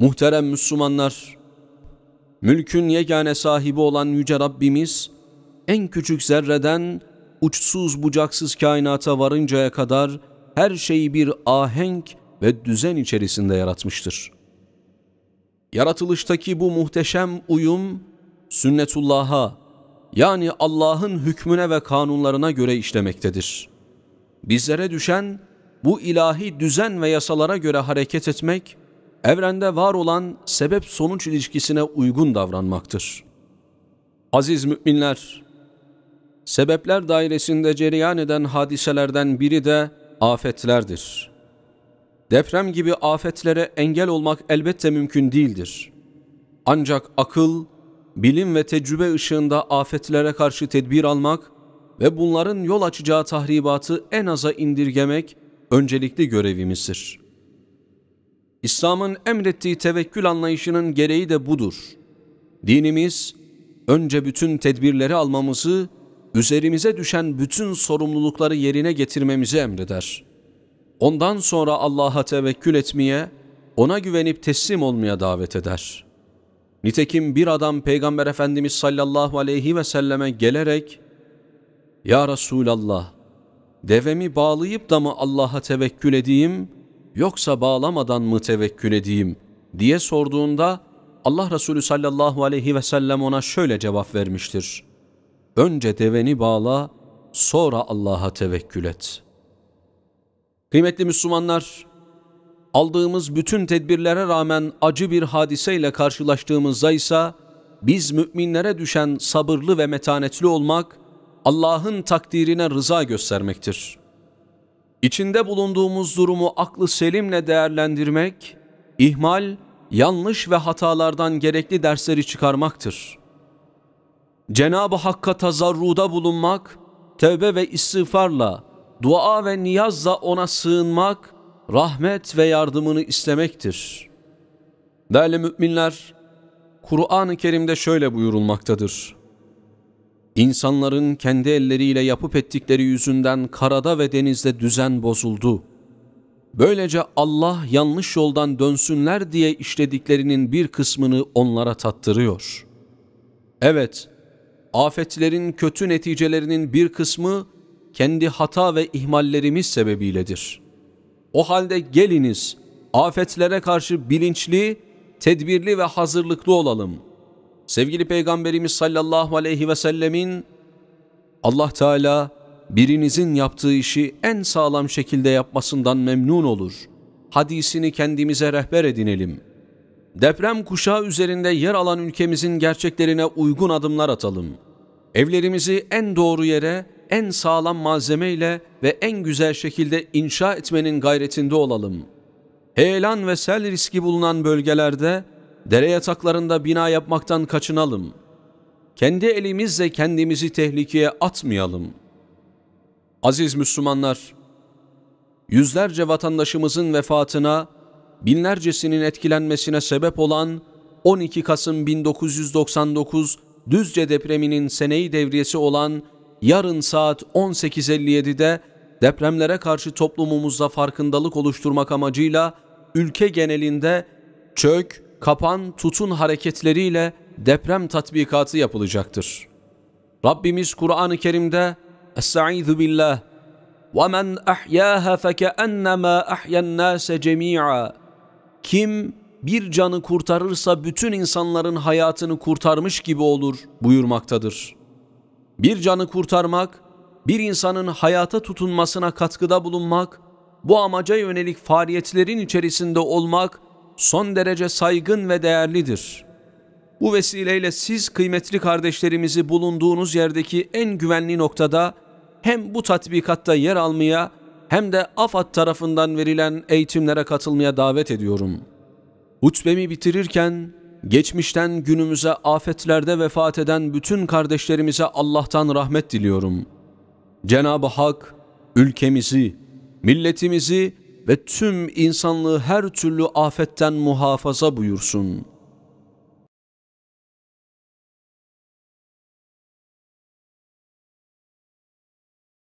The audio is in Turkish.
Muhterem Müslümanlar, mülkün yegane sahibi olan Yüce Rabbimiz, en küçük zerreden uçsuz bucaksız kainata varıncaya kadar her şeyi bir ahenk ve düzen içerisinde yaratmıştır. Yaratılıştaki bu muhteşem uyum, sünnetullah'a yani Allah'ın hükmüne ve kanunlarına göre işlemektedir. Bizlere düşen bu ilahi düzen ve yasalara göre hareket etmek, evrende var olan sebep sonuç ilişkisine uygun davranmaktır. Aziz müminler, sebepler dairesinde cereyan eden hadiselerden biri de afetlerdir. Deprem gibi afetlere engel olmak elbette mümkün değildir. Ancak akıl, bilim ve tecrübe ışığında afetlere karşı tedbir almak ve bunların yol açacağı tahribatı en aza indirgemek öncelikli görevimizdir.'' İslam'ın emrettiği tevekkül anlayışının gereği de budur. Dinimiz önce bütün tedbirleri almamızı, üzerimize düşen bütün sorumlulukları yerine getirmemizi emreder. Ondan sonra Allah'a tevekkül etmeye, ona güvenip teslim olmaya davet eder. Nitekim bir adam Peygamber Efendimiz sallallahu aleyhi ve selleme gelerek ''Ya Resulallah, devemi bağlayıp da mı Allah'a tevekkül edeyim yoksa bağlamadan mı tevekkül edeyim diye sorduğunda Allah Resulü sallallahu aleyhi ve sellem ona şöyle cevap vermiştir. Önce deveni bağla, sonra Allah'a tevekkül et. Kıymetli Müslümanlar, aldığımız bütün tedbirlere rağmen acı bir hadiseyle karşılaştığımızda ise biz müminlere düşen sabırlı ve metanetli olmak, Allah'ın takdirine rıza göstermektir.'' İçinde bulunduğumuz durumu aklı selimle değerlendirmek, ihmal, yanlış ve hatalardan gerekli dersleri çıkarmaktır. Cenab-ı Hakk'a tazarruda bulunmak, tevbe ve istiğfarla, dua ve niyazla ona sığınmak, rahmet ve yardımını istemektir. Değerli müminler, Kur'an-ı Kerim'de şöyle buyurulmaktadır. İnsanların kendi elleriyle yapıp ettikleri yüzünden karada ve denizde düzen bozuldu. Böylece Allah yanlış yoldan dönsünler diye işlediklerinin bir kısmını onlara tattırıyor. Evet, afetlerin kötü neticelerinin bir kısmı kendi hata ve ihmallerimiz sebebiyledir. O halde geliniz afetlere karşı bilinçli, tedbirli ve hazırlıklı olalım.'' Sevgili Peygamberimiz sallallahu aleyhi ve sellemin Allah Teala birinizin yaptığı işi en sağlam şekilde yapmasından memnun olur. Hadisini kendimize rehber edinelim. Deprem kuşağı üzerinde yer alan ülkemizin gerçeklerine uygun adımlar atalım. Evlerimizi en doğru yere, en sağlam malzemeyle ve en güzel şekilde inşa etmenin gayretinde olalım. Heyelan ve sel riski bulunan bölgelerde dere yataklarında bina yapmaktan kaçınalım. Kendi elimizle kendimizi tehlikeye atmayalım. Aziz Müslümanlar, yüzlerce vatandaşımızın vefatına, binlercesinin etkilenmesine sebep olan 12 Kasım 1999 Düzce depreminin seneyi devriyesi olan yarın saat 18.57'de depremlere karşı toplumumuzda farkındalık oluşturmak amacıyla ülke genelinde çök, kapan, tutun hareketleriyle deprem tatbikatı yapılacaktır. Rabbimiz Kur'an-ı Kerim'de Es-sa'izu billah وَمَنْ اَحْيَاهَا فَكَأَنَّمَا اَحْيَا النَّاسَ جَمِيعًا Kim bir canı kurtarırsa bütün insanların hayatını kurtarmış gibi olur buyurmaktadır. Bir canı kurtarmak, bir insanın hayata tutunmasına katkıda bulunmak, bu amaca yönelik faaliyetlerin içerisinde olmak son derece saygın ve değerlidir. Bu vesileyle siz kıymetli kardeşlerimizi bulunduğunuz yerdeki en güvenli noktada hem bu tatbikatta yer almaya hem de AFAD tarafından verilen eğitimlere katılmaya davet ediyorum. Hutbemi bitirirken geçmişten günümüze afetlerde vefat eden bütün kardeşlerimize Allah'tan rahmet diliyorum. Cenab-ı Hak ülkemizi, milletimizi ve tüm insanlığı her türlü afetten muhafaza buyursun.''